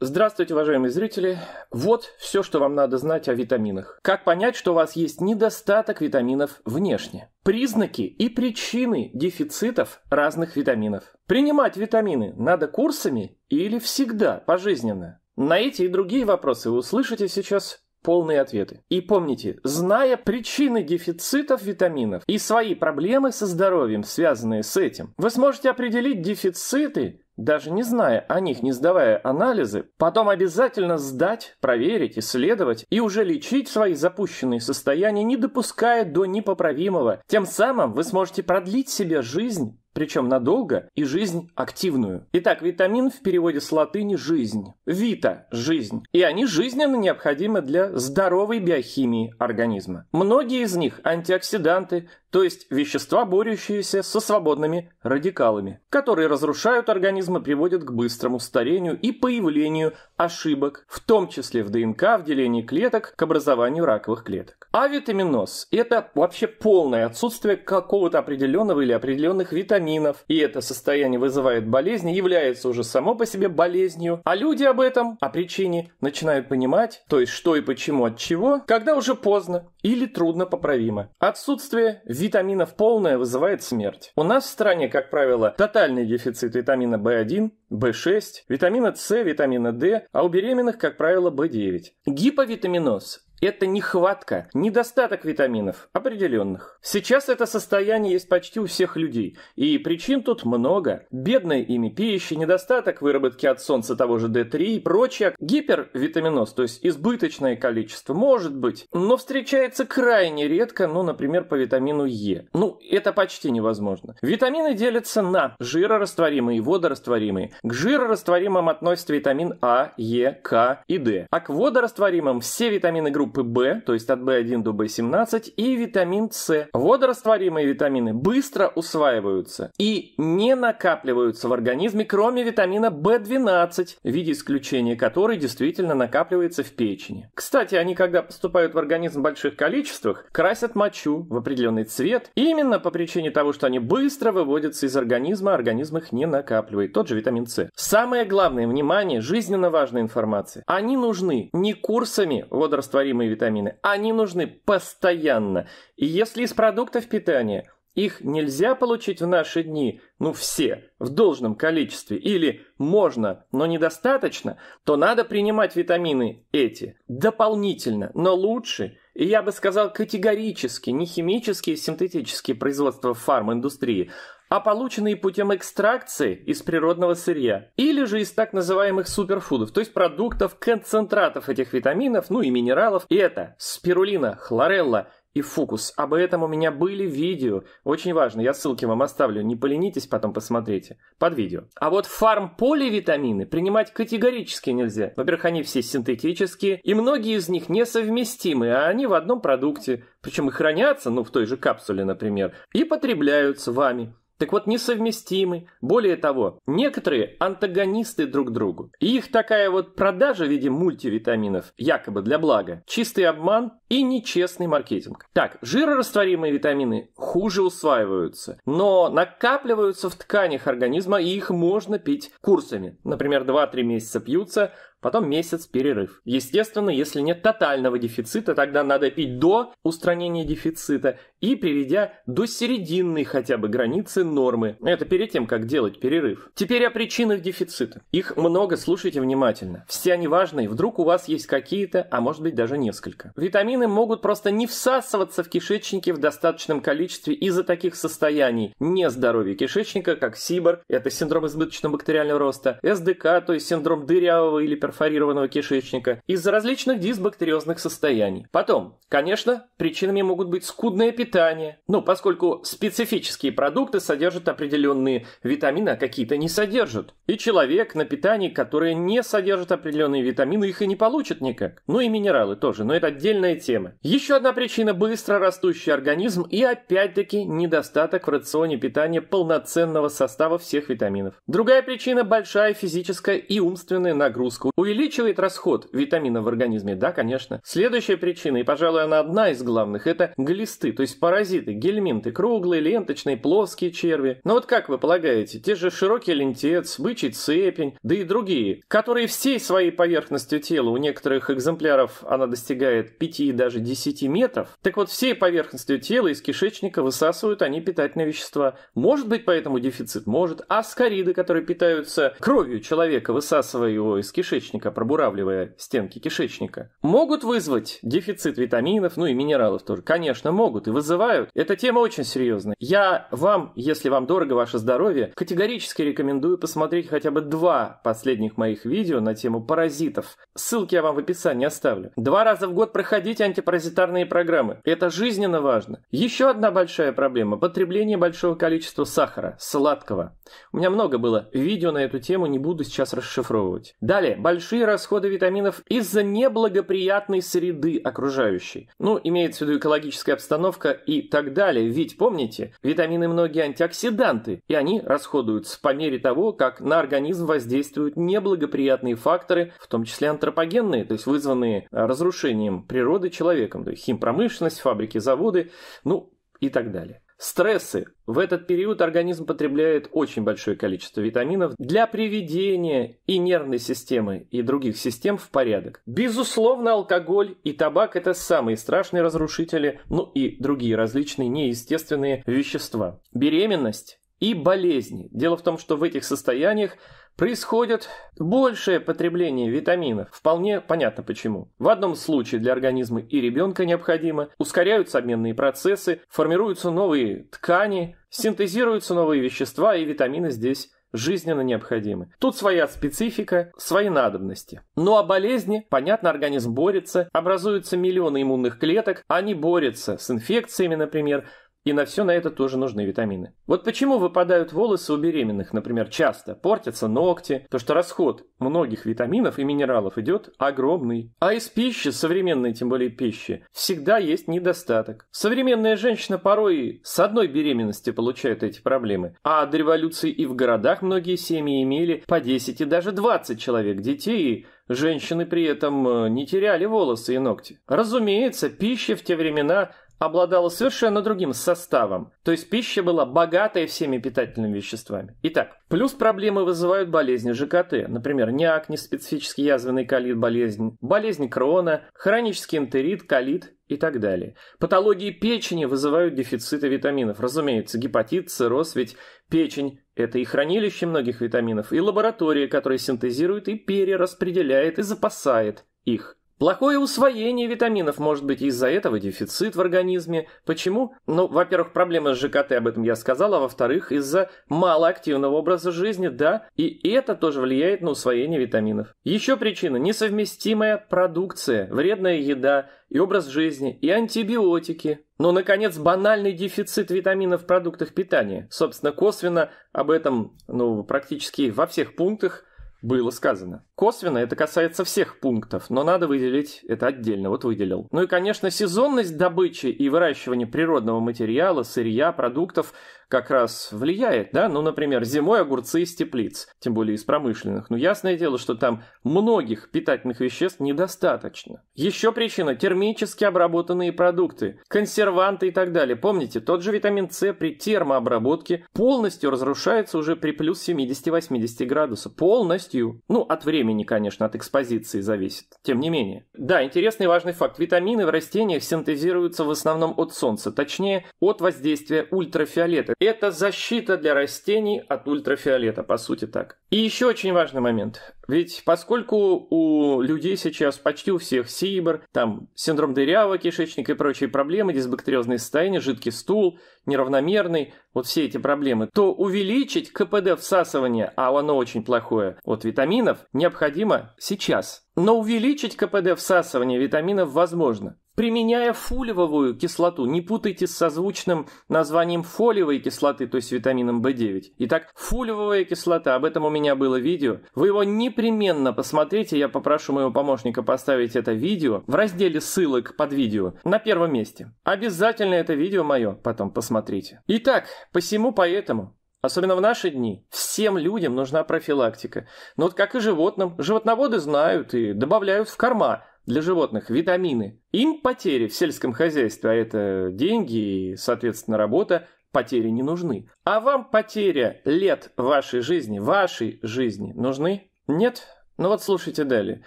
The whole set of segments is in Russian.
Здравствуйте, уважаемые зрители! Вот все, что вам надо знать о витаминах. Как понять, что у вас есть недостаток витаминов внешне? Признаки и причины дефицитов разных витаминов. Принимать витамины надо курсами или всегда пожизненно? На эти и другие вопросы вы услышите сейчас полные ответы. И помните, зная причины дефицитов витаминов и свои проблемы со здоровьем, связанные с этим, вы сможете определить дефициты даже не зная о них, не сдавая анализы, потом обязательно сдать, проверить, исследовать и уже лечить свои запущенные состояния, не допуская до непоправимого. Тем самым вы сможете продлить себе жизнь причем надолго, и жизнь активную. Итак, витамин в переводе с латыни «жизнь». Вита – жизнь. И они жизненно необходимы для здоровой биохимии организма. Многие из них – антиоксиданты, то есть вещества, борющиеся со свободными радикалами, которые разрушают организм и приводят к быстрому старению и появлению ошибок, в том числе в ДНК, в делении клеток, к образованию раковых клеток. А витаминоз – это вообще полное отсутствие какого-то определенного или определенных витаминов, мелатонинов, и это состояние вызывает болезни, является уже само по себе болезнью, а люди об этом, о причине, начинают понимать, то есть что и почему от чего, когда уже поздно или трудно поправимо. Отсутствие витаминов полное вызывает смерть. У нас в стране, как правило, тотальный дефицит витамина B1, B6, витамина С, витамина D, а у беременных, как правило, B9. Гиповитаминоз это нехватка, недостаток витаминов, определенных. Сейчас это состояние есть почти у всех людей, и причин тут много. Бедная ими пища, недостаток выработки от солнца того же D3 и прочее. Гипервитаминоз, то есть избыточное количество, может быть, но встречается крайне редко, ну, например, по витамину Е. Ну, это почти невозможно. Витамины делятся на жирорастворимые и водорастворимые. К жирорастворимым относятся витамин А, Е, К и Д, а к водорастворимым все витамины группы группы В, то есть от В1 до В17, и витамин С. Водорастворимые витамины быстро усваиваются и не накапливаются в организме, кроме витамина В12, в виде исключения которой действительно накапливается в печени. Кстати, они, когда поступают в организм в больших количествах, красят мочу в определенный цвет, именно по причине того, что они быстро выводятся из организма, организм их не накапливает. Тот же витамин С. Самое главное, внимание, жизненно важная информация. Они нужны не курсами водорастворимых необходимые витамины. Они нужны постоянно. И если из продуктов питания их нельзя получить в наши дни, ну все, в должном количестве, или можно, но недостаточно, то надо принимать витамины эти дополнительно, но лучше, и я бы сказал категорически, не химические, синтетические производства фарминдустрии, а полученные путем экстракции из природного сырья или же из так называемых суперфудов, то есть продуктов, концентратов этих витаминов, ну и минералов. И это спирулина, хлорелла, и фукус. Об этом у меня были видео. Очень важно, я ссылки вам оставлю. Не поленитесь, потом посмотрите. Под видео. А вот фармполивитамины принимать категорически нельзя. Во-первых, они все синтетические, и многие из них несовместимы, а они в одном продукте. Причем и хранятся, ну, в той же капсуле, например, и потребляются вами. Так вот, несовместимы. Более того, некоторые антагонисты друг другу. И их такая вот продажа в виде мультивитаминов, якобы для блага, чистый обман и нечестный маркетинг. Так, жирорастворимые витамины хуже усваиваются, но накапливаются в тканях организма и их можно пить курсами. Например, 2-3 месяца пьются, потом месяц перерыв. Естественно, если нет тотального дефицита, тогда надо пить до устранения дефицита и приведя до серединной хотя бы границы нормы. Это перед тем, как делать перерыв. Теперь о причинах дефицита. Их много, слушайте внимательно. Все они важные, вдруг у вас есть какие-то, а может быть даже несколько. Витамины могут просто не всасываться в кишечнике в достаточном количестве из-за таких состояний не здоровья кишечника, как СИБР, это синдром избыточного бактериального роста, СДК, то есть синдром дырявого или перфорированного кишечника из-за различных дисбактериозных состояний. Потом, конечно, причинами могут быть скудное питание, ну, поскольку специфические продукты содержат определенные витамины, а какие-то не содержат. И человек на питании, которое не содержит определенные витамины, их и не получит никак. Ну и минералы тоже, но это отдельная тема. Еще одна причина – быстро растущий организм и опять-таки недостаток в рационе питания полноценного состава всех витаминов. Другая причина – большая физическая и умственная нагрузка. Увеличивает расход витамина в организме, да, конечно. Следующая причина, и, пожалуй, она одна из главных, это глисты, то есть паразиты, гельминты, круглые, ленточные, плоские черви. Но вот как вы полагаете, те же широкий лентец, бычий цепень, да и другие, которые всей своей поверхностью тела, у некоторых экземпляров она достигает 5 и даже 10 метров, так вот всей поверхностью тела из кишечника высасывают они питательные вещества. Может быть поэтому дефицит? Может. А аскариды, которые питаются кровью человека, высасывая его из кишечника, кишечника, пробуравливая стенки кишечника. Могут вызвать дефицит витаминов, ну и минералов тоже. Конечно, могут и вызывают. Эта тема очень серьезная. Я вам, если вам дорого ваше здоровье, категорически рекомендую посмотреть хотя бы два последних моих видео на тему паразитов. Ссылки я вам в описании оставлю. Два раза в год проходите антипаразитарные программы. Это жизненно важно. Еще одна большая проблема – потребление большого количества сахара, сладкого. У меня много было видео на эту тему, не буду сейчас расшифровывать. Далее, большой большие расходы витаминов из-за неблагоприятной среды окружающей. Ну, имеется в виду экологическая обстановка и так далее. Ведь, помните, витамины многие антиоксиданты, и они расходуются по мере того, как на организм воздействуют неблагоприятные факторы, в том числе антропогенные, то есть вызванные а, разрушением природы человеком, то есть химпромышленность, фабрики, заводы, ну и так далее. Стрессы. В этот период организм потребляет очень большое количество витаминов для приведения и нервной системы, и других систем в порядок. Безусловно, алкоголь и табак – это самые страшные разрушители, ну и другие различные неестественные вещества. Беременность и болезни. Дело в том, что в этих состояниях происходит большее потребление витаминов. Вполне понятно почему. В одном случае для организма и ребенка необходимо, ускоряются обменные процессы, формируются новые ткани, синтезируются новые вещества и витамины здесь жизненно необходимы. Тут своя специфика, свои надобности. Ну а болезни, понятно, организм борется, образуются миллионы иммунных клеток, они борются с инфекциями, например, и на все на это тоже нужны витамины. Вот почему выпадают волосы у беременных, например, часто, портятся ногти, то что расход многих витаминов и минералов идет огромный. А из пищи, современной тем более пищи, всегда есть недостаток. Современная женщина порой с одной беременности получает эти проблемы, а до революции и в городах многие семьи имели по 10 и даже 20 человек детей, и Женщины при этом э, не теряли волосы и ногти. Разумеется, пища в те времена обладала совершенно другим составом, то есть пища была богатая всеми питательными веществами. Итак, плюс проблемы вызывают болезни ЖКТ, например, НИАК, неспецифический язвенный колит болезнь, болезнь Крона, хронический энтерит, колит и так далее. Патологии печени вызывают дефициты витаминов. Разумеется, гепатит, цирроз, ведь печень – это и хранилище многих витаминов, и лаборатория, которая синтезирует и перераспределяет и запасает их. Плохое усвоение витаминов может быть из-за этого дефицит в организме. Почему? Ну, во-первых, проблема с ЖКТ, об этом я сказал, а во-вторых, из-за малоактивного образа жизни, да, и это тоже влияет на усвоение витаминов. Еще причина – несовместимая продукция, вредная еда и образ жизни, и антибиотики. Ну, наконец, банальный дефицит витаминов в продуктах питания. Собственно, косвенно об этом, ну, практически во всех пунктах было сказано. Косвенно это касается всех пунктов, но надо выделить это отдельно, вот выделил. Ну и, конечно, сезонность добычи и выращивания природного материала, сырья, продуктов как раз влияет, да, ну, например, зимой огурцы из теплиц, тем более из промышленных, но ну, ясное дело, что там многих питательных веществ недостаточно. Еще причина – термически обработанные продукты, консерванты и так далее. Помните, тот же витамин С при термообработке полностью разрушается уже при плюс 70-80 градусов. Полностью. Ну, от времени, конечно, от экспозиции зависит. Тем не менее. Да, интересный важный факт. Витамины в растениях синтезируются в основном от солнца, точнее, от воздействия ультрафиолета. Это защита для растений от ультрафиолета, по сути так. И еще очень важный момент. Ведь поскольку у людей сейчас почти у всех СИБР, там синдром дырявого кишечника и прочие проблемы, дисбактериозные состояния, жидкий стул, неравномерный, вот все эти проблемы, то увеличить КПД всасывания, а оно очень плохое, от витаминов необходимо сейчас. Но увеличить КПД всасывания витаминов возможно применяя фулевовую кислоту. Не путайте с созвучным названием фолиевой кислоты, то есть витамином в 9 Итак, фолиевая кислота, об этом у меня было видео. Вы его непременно посмотрите, я попрошу моего помощника поставить это видео в разделе ссылок под видео на первом месте. Обязательно это видео мое потом посмотрите. Итак, посему поэтому Особенно в наши дни всем людям нужна профилактика. Но вот как и животным, животноводы знают и добавляют в корма для животных, витамины. Им потери в сельском хозяйстве, а это деньги и, соответственно, работа, потери не нужны. А вам потеря лет вашей жизни, вашей жизни нужны? Нет? Ну вот слушайте далее.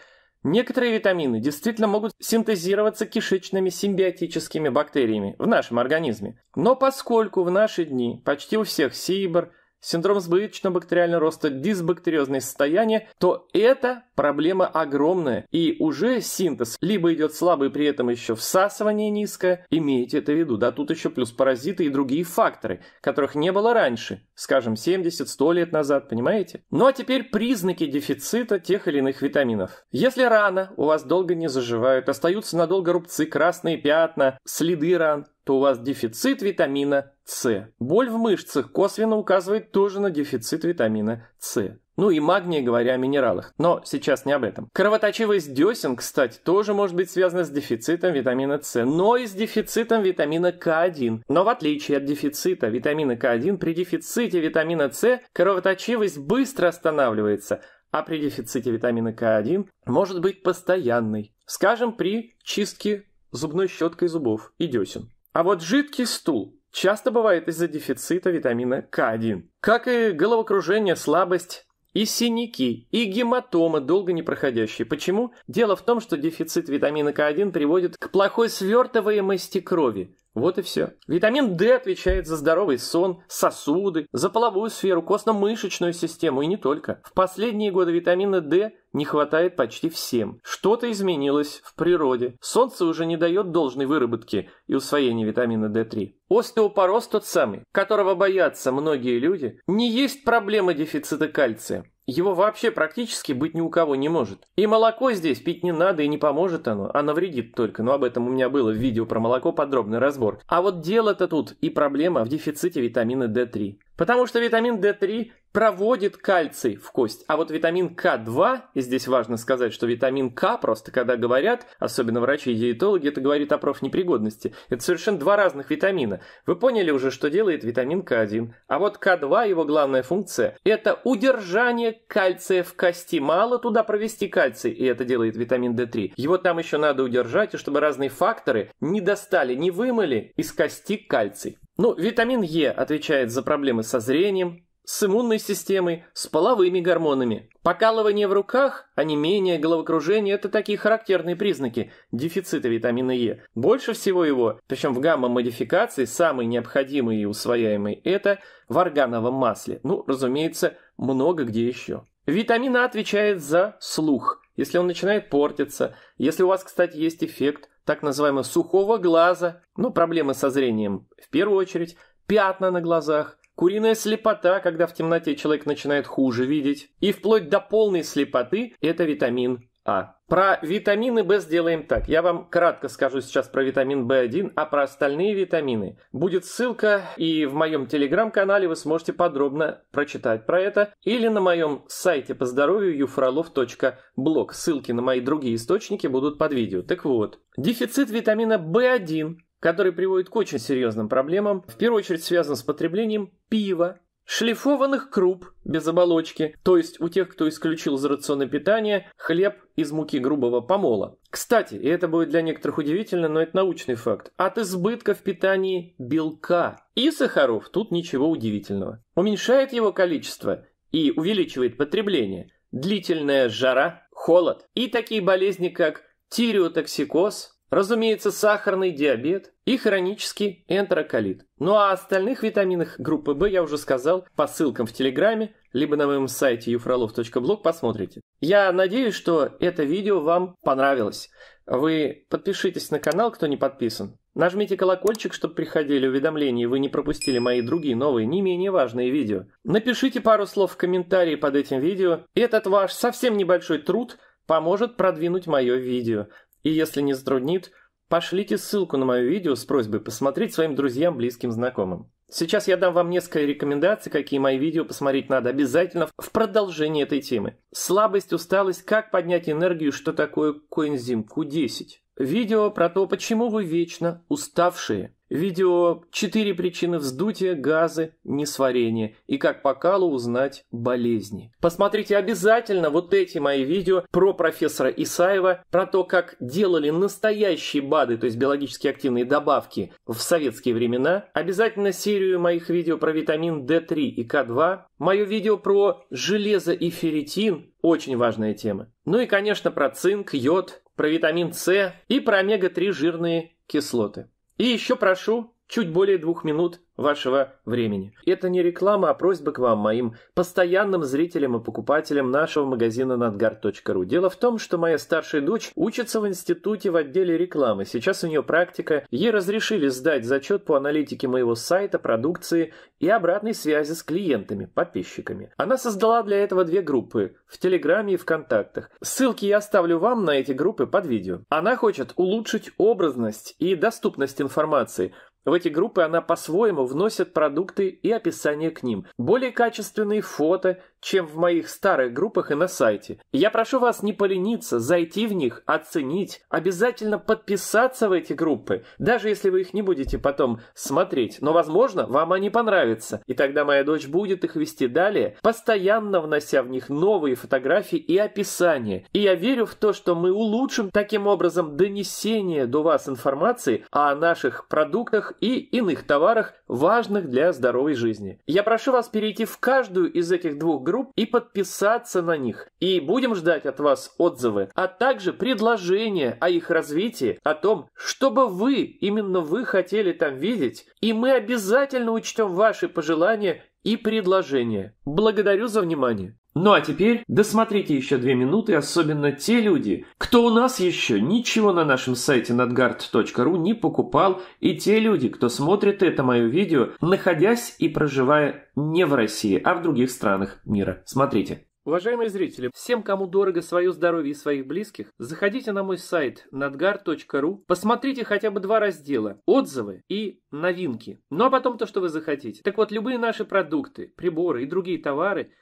Некоторые витамины действительно могут синтезироваться кишечными симбиотическими бактериями в нашем организме. Но поскольку в наши дни почти у всех сибр, синдром избыточно-бактериального роста, дисбактериозное состояние, то это проблема огромная. И уже синтез либо идет слабый, при этом еще всасывание низкое, имейте это в виду. Да, тут еще плюс паразиты и другие факторы, которых не было раньше, скажем, 70-100 лет назад, понимаете? Ну а теперь признаки дефицита тех или иных витаминов. Если рана у вас долго не заживает, остаются надолго рубцы, красные пятна, следы ран, то у вас дефицит витамина С. Боль в мышцах косвенно указывает тоже на дефицит витамина С. Ну и магния, говоря о минералах. Но сейчас не об этом. Кровоточивость десен, кстати, тоже может быть связана с дефицитом витамина С, но и с дефицитом витамина К1. Но в отличие от дефицита витамина К1, при дефиците витамина С кровоточивость быстро останавливается, а при дефиците витамина К1 может быть постоянной. Скажем, при чистке зубной щеткой зубов и десен. А вот жидкий стул часто бывает из-за дефицита витамина К1. Как и головокружение, слабость, и синяки, и гематомы, долго не проходящие. Почему? Дело в том, что дефицит витамина К1 приводит к плохой свертываемости крови. Вот и все. Витамин D отвечает за здоровый сон, сосуды, за половую сферу, костно-мышечную систему и не только. В последние годы витамина D не хватает почти всем. Что-то изменилось в природе. Солнце уже не дает должной выработки и усвоения витамина D3. Остеопороз тот самый, которого боятся многие люди, не есть проблема дефицита кальция. Его вообще практически быть ни у кого не может. И молоко здесь пить не надо и не поможет оно, а навредит только, но об этом у меня было в видео про молоко подробный разбор. А вот дело-то тут и проблема в дефиците витамина D3. Потому что витамин D3 проводит кальций в кость. А вот витамин К2, и здесь важно сказать, что витамин К просто когда говорят, особенно врачи и диетологи, это говорит о профнепригодности. Это совершенно два разных витамина. Вы поняли уже, что делает витамин К1. А вот К2, его главная функция, это удержание кальция в кости. Мало туда провести кальций, и это делает витамин D3. Его там еще надо удержать, и чтобы разные факторы не достали, не вымыли из кости кальций. Ну, витамин Е отвечает за проблемы со зрением, с иммунной системой, с половыми гормонами. Покалывание в руках, онемение, головокружение – это такие характерные признаки дефицита витамина Е. Больше всего его, причем в гамма-модификации, самый необходимый и усвояемый – это в органовом масле. Ну, разумеется, много где еще. Витамин А отвечает за слух, если он начинает портиться, если у вас, кстати, есть эффект так называемого сухого глаза, ну, проблемы со зрением в первую очередь, пятна на глазах, куриная слепота, когда в темноте человек начинает хуже видеть, и вплоть до полной слепоты – это витамин а. Про витамины Б сделаем так. Я вам кратко скажу сейчас про витамин В1, а про остальные витамины. Будет ссылка, и в моем телеграм-канале вы сможете подробно прочитать про это, или на моем сайте по здоровью юфролов.блог. Ссылки на мои другие источники будут под видео. Так вот, дефицит витамина В1 который приводит к очень серьезным проблемам, в первую очередь связан с потреблением пива, шлифованных круп без оболочки, то есть у тех, кто исключил из рациона питания хлеб из муки грубого помола. Кстати, и это будет для некоторых удивительно, но это научный факт, от избытка в питании белка и сахаров тут ничего удивительного. Уменьшает его количество и увеличивает потребление длительная жара, холод и такие болезни, как тиреотоксикоз, Разумеется, сахарный диабет и хронический энтероколит. Ну а о остальных витаминах группы В я уже сказал по ссылкам в Телеграме, либо на моем сайте ufrolov.blog посмотрите. Я надеюсь, что это видео вам понравилось. Вы подпишитесь на канал, кто не подписан. Нажмите колокольчик, чтобы приходили уведомления, и вы не пропустили мои другие новые, не менее важные видео. Напишите пару слов в комментарии под этим видео. Этот ваш совсем небольшой труд – поможет продвинуть мое видео. И если не затруднит, пошлите ссылку на мое видео с просьбой посмотреть своим друзьям, близким, знакомым. Сейчас я дам вам несколько рекомендаций, какие мои видео посмотреть надо обязательно в продолжении этой темы. Слабость, усталость, как поднять энергию, что такое коэнзим Q10. Видео про то, почему вы вечно уставшие. Видео «Четыре причины вздутия, газы, несварения» и как по калу узнать болезни. Посмотрите обязательно вот эти мои видео про профессора Исаева, про то, как делали настоящие БАДы, то есть биологически активные добавки в советские времена. Обязательно серию моих видео про витамин D3 и К2. Мое видео про железо и ферритин, очень важная тема. Ну и, конечно, про цинк, йод, про витамин С и про омега-3 жирные кислоты. И еще прошу чуть более двух минут вашего времени. Это не реклама, а просьба к вам, моим постоянным зрителям и покупателям нашего магазина надгар.ру. Дело в том, что моя старшая дочь учится в институте в отделе рекламы. Сейчас у нее практика. Ей разрешили сдать зачет по аналитике моего сайта, продукции и обратной связи с клиентами, подписчиками. Она создала для этого две группы в Телеграме и ВКонтактах. Ссылки я оставлю вам на эти группы под видео. Она хочет улучшить образность и доступность информации – в эти группы она по-своему вносит продукты и описание к ним, более качественные фото чем в моих старых группах и на сайте. Я прошу вас не полениться, зайти в них, оценить, обязательно подписаться в эти группы, даже если вы их не будете потом смотреть, но, возможно, вам они понравятся, и тогда моя дочь будет их вести далее, постоянно внося в них новые фотографии и описания. И я верю в то, что мы улучшим таким образом донесение до вас информации о наших продуктах и иных товарах, важных для здоровой жизни. Я прошу вас перейти в каждую из этих двух групп групп и подписаться на них. И будем ждать от вас отзывы, а также предложения о их развитии, о том, чтобы вы, именно вы хотели там видеть, и мы обязательно учтем ваши пожелания и предложения. Благодарю за внимание. Ну а теперь досмотрите еще две минуты, особенно те люди, кто у нас еще ничего на нашем сайте надгард.ру не покупал, и те люди, кто смотрит это мое видео, находясь и проживая не в России, а в других странах мира. Смотрите. Уважаемые зрители, всем, кому дорого свое здоровье и своих близких, заходите на мой сайт надгар.ру, посмотрите хотя бы два раздела – отзывы и новинки. Ну а потом то, что вы захотите. Так вот, любые наши продукты, приборы и другие товары –